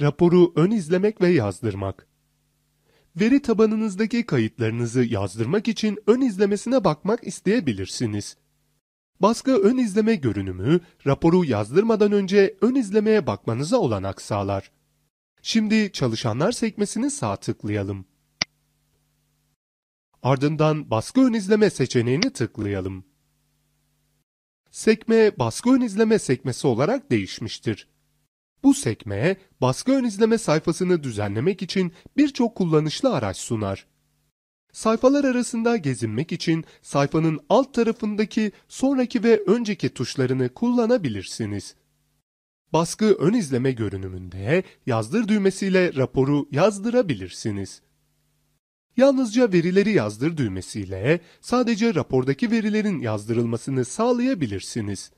raporu ön izlemek ve yazdırmak. Veri tabanınızdaki kayıtlarınızı yazdırmak için ön izlemesine bakmak isteyebilirsiniz. Baskı ön izleme görünümü, raporu yazdırmadan önce ön izlemeye bakmanıza olanak sağlar. Şimdi çalışanlar sekmesini sağ tıklayalım. Ardından baskı ön izleme seçeneğini tıklayalım. Sekme baskı ön izleme sekmesi olarak değişmiştir. Bu sekmeye baskı ön izleme sayfasını düzenlemek için birçok kullanışlı araç sunar. Sayfalar arasında gezinmek için sayfanın alt tarafındaki sonraki ve önceki tuşlarını kullanabilirsiniz. Baskı ön izleme görünümünde yazdır düğmesiyle raporu yazdırabilirsiniz. Yalnızca verileri yazdır düğmesiyle sadece rapordaki verilerin yazdırılmasını sağlayabilirsiniz.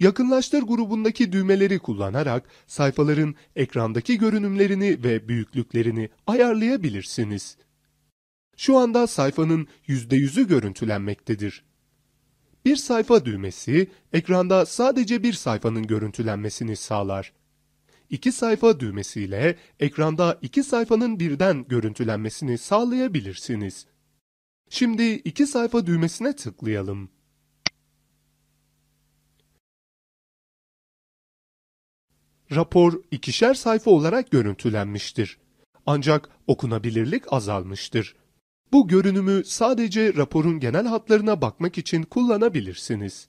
Yakınlaştır grubundaki düğmeleri kullanarak sayfaların ekrandaki görünümlerini ve büyüklüklerini ayarlayabilirsiniz. Şu anda sayfanın %100'ü görüntülenmektedir. Bir sayfa düğmesi ekranda sadece bir sayfanın görüntülenmesini sağlar. İki sayfa düğmesiyle ekranda iki sayfanın birden görüntülenmesini sağlayabilirsiniz. Şimdi iki sayfa düğmesine tıklayalım. rapor ikişer sayfa olarak görüntülenmiştir. Ancak okunabilirlik azalmıştır. Bu görünümü sadece raporun genel hatlarına bakmak için kullanabilirsiniz.